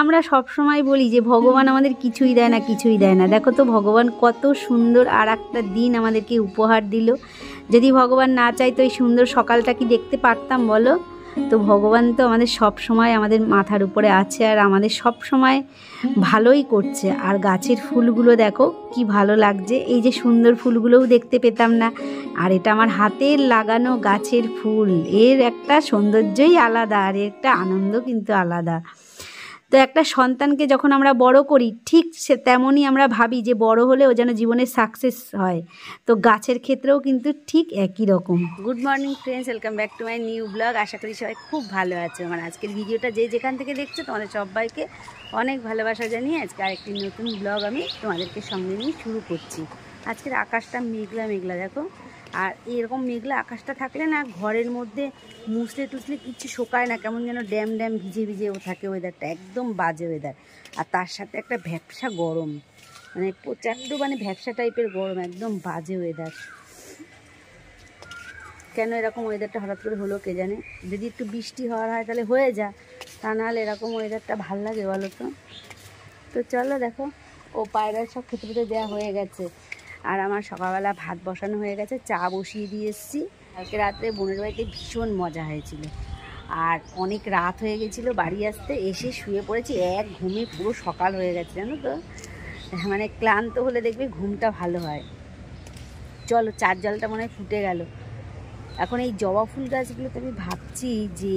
আমরা সব সময় বলি যে ভগবান আমাদের কিছুই দেয় না কিছুই দেয় না দেখো তো ভগবান কত সুন্দর আর একটা দিন আমাদেরকে উপহার দিল যদি ভগবান না তো এই সুন্দর সকালটা কি দেখতে পারতাম বলো তো ভগবান তো আমাদের সব সময় আমাদের মাথার উপরে আছে আর আমাদের সব সময় ভালোই করছে আর গাছের ফুলগুলো দেখো কি ভালো লাগছে এই যে সুন্দর ফুলগুলোও দেখতে পেতাম না আর এটা আমার হাতের লাগানো গাছের ফুল এর একটা সৌন্দর্যই আলাদা আর এর একটা আনন্দ কিন্তু আলাদা তো একটা সন্তানকে যখন আমরা বড় করি ঠিক সে তেমনই আমরা ভাবি যে বড় হলে ও যেন জীবনে সাকসেস হয় তো গাছের ক্ষেত্রেও কিন্তু ঠিক একই রকম good morning friends welcome back to my new blog আশা করি সবাই খুব ভালো আছে আমার আজকের ভিডিওটা যে যেখান থেকে দেখছো তোমাদের সবাইকে অনেক ভালোবাসা জানিয়ে আজকে আরেকটি নতুন ব্লগ আমি তোমাদেরকে সঙ্গে নিয়ে শুরু করছি আজকের আকাশটা মেঘলা মেঘলা দেখো আর এরকম মেঘলা আকাশটা থাকলে না ঘরের মধ্যে মুসলে টুসলে কিচ্ছু শোকায় না কেমন যেন ড্যাম ড্যাম ভিজে ও থাকে ওয়েদারটা একদম বাজে ওয়েদার আর তার সাথে একটা ভ্যাপসা গরম মানে প্রচণ্ড মানে ভ্যাপসা টাইপের গরম একদম বাজে ওয়েদার কেন এরকম ওয়েদারটা হঠাৎ করে হলো কে জানে যদি একটু বৃষ্টি হওয়ার হয় তাহলে হয়ে যা তা নাহলে এরকম ওয়েদারটা ভাল লাগে বলো তো তো চলো দেখো ও পায়রা সব খেতে দেওয়া হয়ে গেছে আর আমার সকালবেলা ভাত বসানো হয়ে গেছে চা বসিয়ে দিয়ে এসেছি কালকে রাত্রে বোনের বাড়িতে ভীষণ মজা হয়েছিল আর অনেক রাত হয়ে গেছিলো বাড়ি আসতে এসে শুয়ে পড়েছি এক ঘুমে পুরো সকাল হয়ে গেছে জানো তো মানে ক্লান্ত হলে দেখবে ঘুমটা ভালো হয় চলো চার জলটা মনে হয় ফুটে গেল এখন এই জবা ফুল গাছগুলোতে আমি ভাবছি যে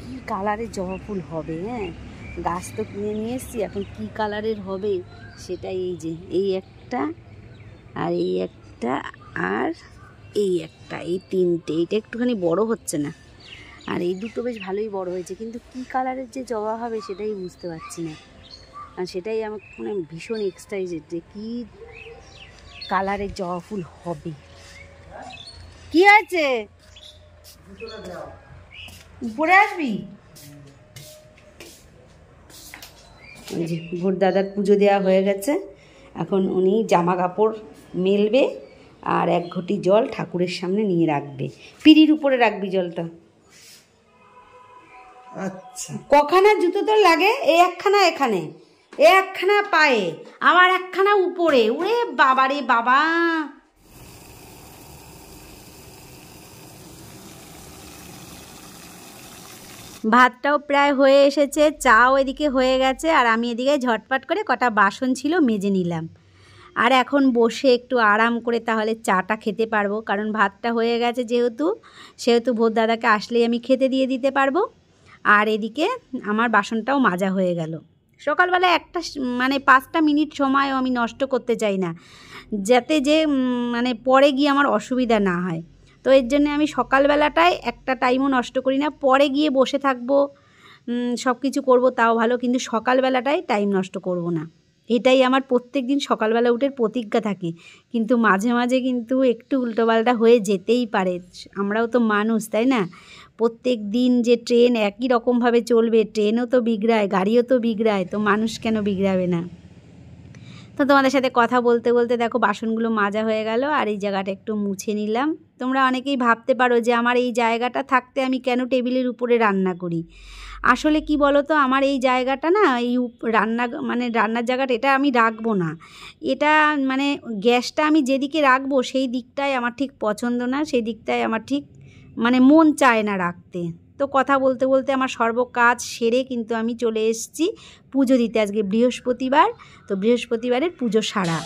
কি কালারের জবা ফুল হবে হ্যাঁ গাছ তো কিনে নিয়ে এসছি এখন কি কালারের হবে সেটাই এই যে এই একটা আর এই একটা আর এই একটা এই তিনটে এটা একটুখানি বড় হচ্ছে না আর এই দুটো বেশ ভালোই বড় হয়েছে কিন্তু কি কালারের যে জবা হবে সেটাই বুঝতে পারছি না আর সেটাই আমার মানে ভীষণ এক্সাইটেড যে কী কালারের জবা ফুল হবে কি আছে উপরে আসবি ভোর দাদার পুজো দেওয়া হয়ে গেছে এখন উনি জামা কাপড় মেলবে আর এক ঘটি জল ঠাকুরের সামনে নিয়ে রাখবে পিড়ির উপরে রাখবি জলটা আচ্ছা কখানা জুতো তোর লাগে এ একখানা এখানে এ একখানা পায়ে আমার একখানা উপরে ওরে বাবা রে বাবা ভাতটাও প্রায় হয়ে এসেছে চাও এদিকে হয়ে গেছে আর আমি এদিকে ঝটপট করে কটা বাসন ছিল মেজে নিলাম আর এখন বসে একটু আরাম করে তাহলে চাটা খেতে পারবো কারণ ভাতটা হয়ে গেছে যেহেতু সেহেতু ভোর দাদাকে আসলেই আমি খেতে দিয়ে দিতে পারবো আর এদিকে আমার বাসনটাও মাজা হয়ে গেল সকালবেলা একটা মানে পাঁচটা মিনিট সময়ও আমি নষ্ট করতে চাই না যাতে যে মানে পরে গিয়ে আমার অসুবিধা না হয় তো এর জন্য আমি সকালবেলাটায় একটা টাইমও নষ্ট করি না পরে গিয়ে বসে থাকবো সব কিছু করবো তাও ভালো কিন্তু সকালবেলাটায় টাইম নষ্ট করব না এটাই আমার প্রত্যেক দিন সকালবেলা উঠে প্রতিজ্ঞা থাকে কিন্তু মাঝে মাঝে কিন্তু একটু উল্টোপাল্টা হয়ে যেতেই পারে আমরাও তো মানুষ তাই না প্রত্যেক দিন যে ট্রেন একই রকমভাবে চলবে ট্রেনও তো বিগড়ায় গাড়িও তো বিগড়ায় তো মানুষ কেন বিগড়াবে না তো তোমাদের সাথে কথা বলতে বলতে দেখো বাসনগুলো মাজা হয়ে গেল আর এই জায়গাটা একটু মুছে নিলাম তোমরা অনেকেই ভাবতে পারো যে আমার এই জায়গাটা থাকতে আমি কেন টেবিলের উপরে রান্না করি আসলে কি বলো তো আমার এই জায়গাটা না এই রান্না মানে রান্নার জায়গাটা এটা আমি রাখবো না এটা মানে গ্যাসটা আমি যেদিকে রাখবো সেই দিকটাই আমার ঠিক পছন্দ না সেই দিকটাই আমার ঠিক মানে মন চায় না রাখতে তো কথা বলতে বলতে আমার সর্ব কাজ সেরে কিন্তু আমি চলে এসেছি পুজো দিতে আজকে বৃহস্পতিবার তো বৃহস্পতিবারের পুজো সারা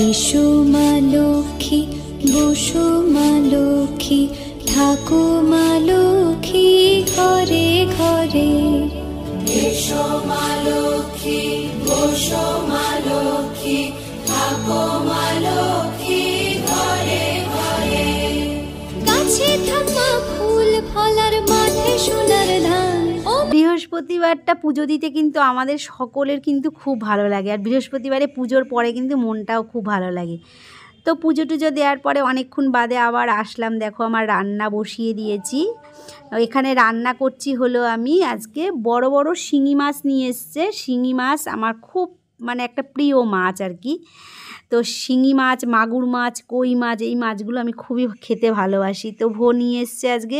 এসো মা লক্ষ্মী বসো মা লক্ষ্মী ঠাকো মা লক্ষ্মী ঘরে ঘরে এসো মা লক্ষ্মী বসো মা লক্ষ্মী মা লক্ষ্মী ঘরে ঘরে কাছে থাকা ফুল ফলার মাঠে সোনার ধান বৃহস্পতিবারটা পুজো দিতে কিন্তু আমাদের সকলের কিন্তু খুব ভালো লাগে আর বৃহস্পতিবারে পুজোর পরে কিন্তু মনটাও খুব ভালো লাগে তো পুজো টুজো দেওয়ার পরে অনেকক্ষণ বাদে আবার আসলাম দেখো আমার রান্না বসিয়ে দিয়েছি এখানে রান্না করছি হলো আমি আজকে বড় বড় শিঙি মাছ নিয়ে এসছে শিঙি মাছ আমার খুব মানে একটা প্রিয় মাছ আর কি তো শিঙি মাছ মাগুর মাছ কই মাছ এই মাছগুলো আমি খুবই খেতে ভালোবাসি তো ভো নিয়ে এসছে আজকে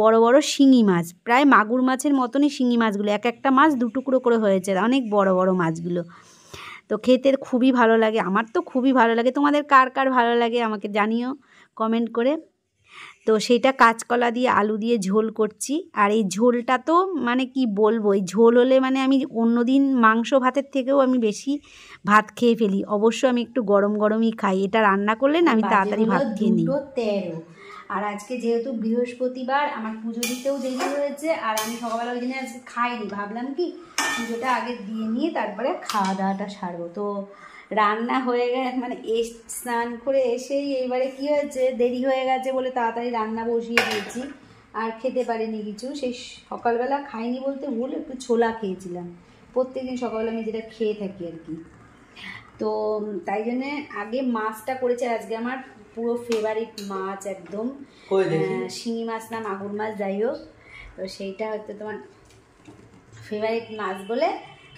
বড় বড় শিঙি মাছ প্রায় মাগুর মাছের মতনই শিঙি মাছগুলো এক একটা মাছ দুটুকরো করে হয়েছে অনেক বড় বড় মাছগুলো তো খেতে খুবই ভালো লাগে আমার তো খুবই ভালো লাগে তোমাদের কার কার ভালো লাগে আমাকে জানিও কমেন্ট করে তো সেটা কাঁচকলা দিয়ে আলু দিয়ে ঝোল করছি আর এই ঝোলটা তো মানে কি বলবো এই ঝোল হলে মানে আমি অন্য দিন মাংস ভাতের থেকেও আমি বেশি ভাত খেয়ে ফেলি অবশ্য আমি একটু গরম গরমই খাই এটা রান্না করলে না আমি তাড়াতাড়ি ভাত খেয়ে নিই আর আজকে যেহেতু বৃহস্পতিবার আমার পুজো দিতেও দেরি হয়েছে আর আমি সকালবেলা ওই জন্য আজকে খাইনি ভাবলাম কি পুজোটা আগে দিয়ে নিয়ে তারপরে খাওয়া দাওয়াটা সারবো তো রান্না হয়ে গে মানে স্নান করে এসেই এইবারে কি হয়েছে দেরি হয়ে গেছে বলে তাড়াতাড়ি রান্না বসিয়ে দিয়েছি আর খেতে পারিনি কিছু সেই সকালবেলা খাইনি বলতে ভুল একটু ছোলা খেয়েছিলাম প্রত্যেকদিন সকালবেলা আমি যেটা খেয়ে থাকি আর কি তো তাই জন্যে আগে মাছটা করেছে আজকে আমার পুরো ফেভারিট মাছ একদম শিঙি মাছ না মাগুর মাছ যাই হোক তো সেইটা হয়তো তোমার ফেভারিট মাছ বলে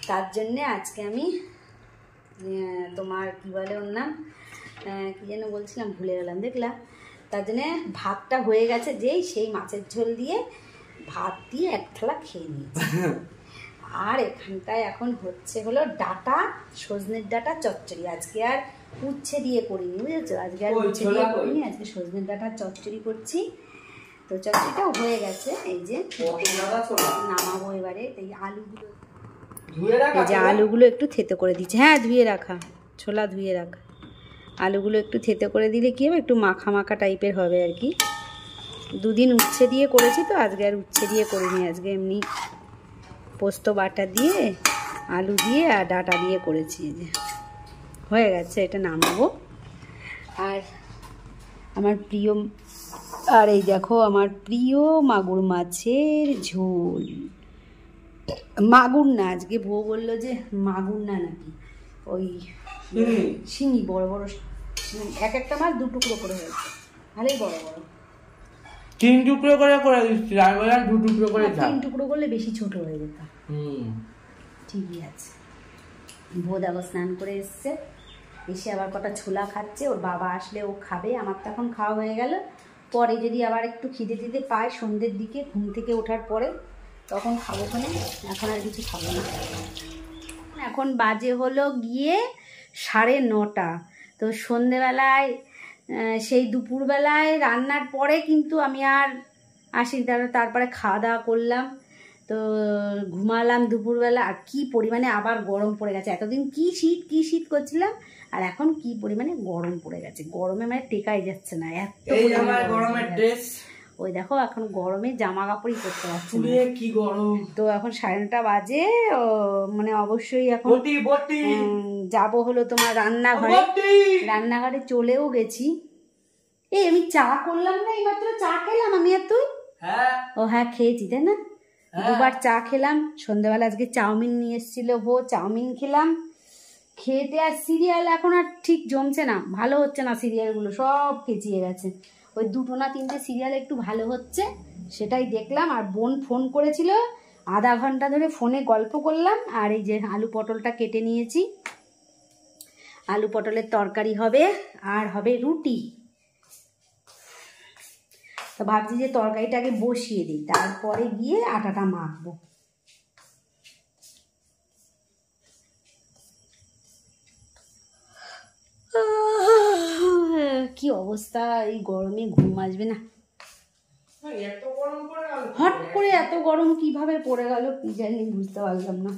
তার জন্যে আজকে আমি তোমার কী বলে ওর নাম কী যেন বলছিলাম ভুলে গেলাম দেখলাম তার জন্যে ভাতটা হয়ে গেছে যেই সেই মাছের ঝোল দিয়ে ভাত দিয়ে এক থালা খেয়ে নিয়েছি আর এখানটায় এখন হচ্ছে হলো ডাটা সজনের ডাটা চচ্চড়ি আজকে আর উচ্ছে দিয়ে করিনি বুঝেছো আজকে আর উচ্ছে দিয়ে করিনি আজকে সজনের ডাটা চচ্চড়ি করছি তো চচ্চড়িটাও হয়ে গেছে এই যে নামাবো এবারে এই আলুগুলো যে আলুগুলো একটু থেতো করে দিচ্ছি হ্যাঁ ধুয়ে রাখা ছোলা ধুয়ে রাখা আলুগুলো একটু থেতো করে দিলে কী হবে একটু মাখা মাখা টাইপের হবে আর কি দুদিন উচ্ছে দিয়ে করেছি তো আজকে আর উচ্ছে দিয়ে করিনি আজকে এমনি পোস্ত বাটা দিয়ে আলু দিয়ে আর ডাটা দিয়ে করেছি যে হয়ে গেছে এটা নামাবো আর আমার প্রিয় আর এই দেখো আমার প্রিয় মাগুর মাছের ঝোল মাগুর না আজকে বউ বললো যে মাগুর না নাকি ওই শিঙি বড় বড় এক একটা মাছ দু টুকরো করে হয়েছে ভালোই বড় বড় তিন টুকরো করে করে দিচ্ছি আমি বললাম দু টুকরো করে তিন টুকরো করলে বেশি ছোট হয়ে যেত ঠিকই আছে ভোদ আবার স্নান করে এসছে এসে আবার কটা ছোলা খাচ্ছে ওর বাবা আসলে ও খাবে আমার তখন খাওয়া হয়ে গেল পরে যদি আবার একটু খিদে দিতে পায় সন্ধ্যের দিকে ঘুম থেকে ওঠার পরে তখন খাবো খানে এখন আর কিছু খাবো না এখন বাজে হলো গিয়ে সাড়ে নটা তো সন্ধেবেলায় সেই দুপুরবেলায় রান্নার পরে কিন্তু আমি আর আসি তারপরে খাওয়া দাওয়া করলাম তো ঘুমালাম দুপুরবেলা আর কী পরিমাণে আবার গরম পড়ে গেছে এতদিন কি শীত কি শীত করছিলাম আর এখন কি পরিমাণে গরম পড়ে গেছে গরমে মানে টেকাই যাচ্ছে না এত গরমের ড্রেস ওই দেখো এখন গরমে জামা কাপড়ই পরতে পারছি কি গরম তো এখন সাড়ে নটা বাজে মানে অবশ্যই এখন যাব হলো তোমার রান্নাঘরে রান্নাঘরে চলেও গেছি এই আমি চা করলাম না তো চা খেলাম আমি আর তুই হ্যাঁ। ও হ্যাঁ খেয়েছি তাই না হ্যাঁ। দুবার চা খেলাম সন্ধ্যাবেলা আজকে চাউমিন নিয়ে এসেছিল ও চাউমিন খেলাম খেতে আর সিরিয়াল এখন আর ঠিক জমছে না ভালো হচ্ছে না সিরিয়ালগুলো সব কেচিয়ে গেছে ওই দুটো না তিনটে সিরিয়াল একটু ভালো হচ্ছে সেটাই দেখলাম আর বোন ফোন করেছিল আধা ঘন্টা ধরে ফোনে গল্প করলাম আর এই যে আলু পটলটা কেটে নিয়েছি আলু পটলের তরকারি হবে আর হবে রুটি তো ভাবছি যে তরকারিটাকে বসিয়ে দিই তারপরে গিয়ে আটাটা মাখবো কি অবস্থা এই গরমে ঘুম আসবে না হট করে এত গরম কিভাবে পড়ে গেল কি জানি বুঝতে পারলাম না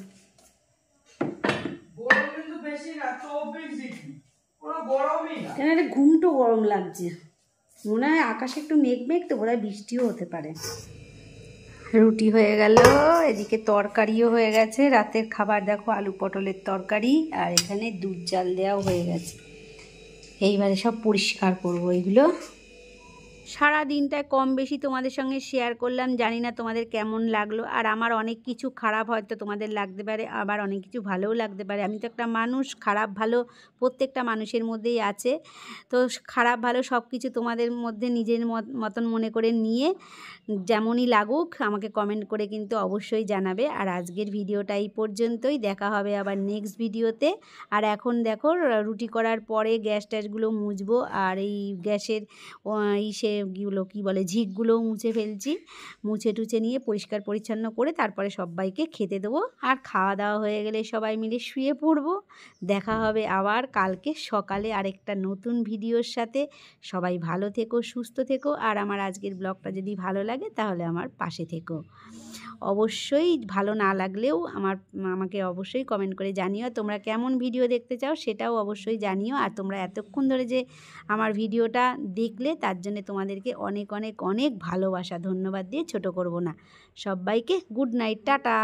কেন ঘুমটো গরম লাগছে মনে হয় আকাশে একটু মেঘ মেঘ তো বোধ বৃষ্টিও হতে পারে রুটি হয়ে গেল এদিকে তরকারিও হয়ে গেছে রাতের খাবার দেখো আলু পটলের তরকারি আর এখানে দুধ জাল দেওয়াও হয়ে গেছে এইবারে মানে সব পরিষ্কার করব এগুলো সারা দিনটা কম বেশি তোমাদের সঙ্গে শেয়ার করলাম জানি না তোমাদের কেমন লাগলো আর আমার অনেক কিছু খারাপ হয়তো তোমাদের লাগতে পারে আবার অনেক কিছু ভালোও লাগতে পারে আমি তো একটা মানুষ খারাপ ভালো প্রত্যেকটা মানুষের মধ্যেই আছে তো খারাপ ভালো সব কিছু তোমাদের মধ্যে নিজের মতন মনে করে নিয়ে যেমনই লাগুক আমাকে কমেন্ট করে কিন্তু অবশ্যই জানাবে আর আজকের ভিডিওটা এই পর্যন্তই দেখা হবে আবার নেক্সট ভিডিওতে আর এখন দেখো রুটি করার পরে গ্যাস ট্যাসগুলো মুছবো আর এই গ্যাসের ইসে সেগুলো কি বলে ঝিকগুলো মুছে ফেলছি মুছে টুছে নিয়ে পরিষ্কার পরিচ্ছন্ন করে তারপরে সবাইকে খেতে দেবো আর খাওয়া দাওয়া হয়ে গেলে সবাই মিলে শুয়ে পড়বো দেখা হবে আবার কালকে সকালে আরেকটা নতুন ভিডিওর সাথে সবাই ভালো থেকো সুস্থ থেকো আর আমার আজকের ব্লগটা যদি ভালো লাগে তাহলে আমার পাশে থেকো অবশ্যই ভালো না লাগলেও আমার আমাকে অবশ্যই কমেন্ট করে জানিও তোমরা কেমন ভিডিও দেখতে চাও সেটাও অবশ্যই জানিও আর তোমরা এতক্ষণ ধরে যে আমার ভিডিওটা দেখলে তার জন্য তোমার তোমাদেরকে অনেক অনেক অনেক ভালোবাসা ধন্যবাদ দিয়ে ছোট করব না সবাইকে গুড নাইট টাটা